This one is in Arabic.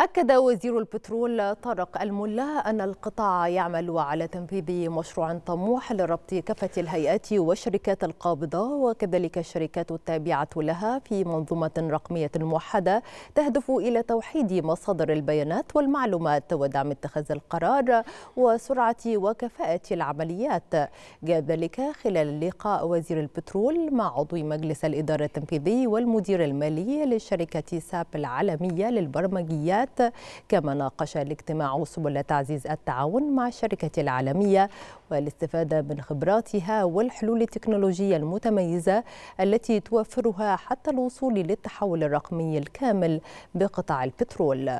أكد وزير البترول طارق الملا أن القطاع يعمل على تنفيذ مشروع طموح لربط كافة الهيئات والشركات القابضة وكذلك الشركات التابعة لها في منظومة رقمية موحدة تهدف إلى توحيد مصادر البيانات والمعلومات ودعم اتخاذ القرار وسرعة وكفاءة العمليات جاء ذلك خلال لقاء وزير البترول مع عضو مجلس الإدارة التنفيذي والمدير المالي لشركة ساب العالمية للبرمجيات العلاقات كما ناقش الاجتماع سبل تعزيز التعاون مع الشركة العالمية والاستفادة من خبراتها والحلول التكنولوجية المتميزة التي توفرها حتى الوصول للتحول الرقمي الكامل بقطاع البترول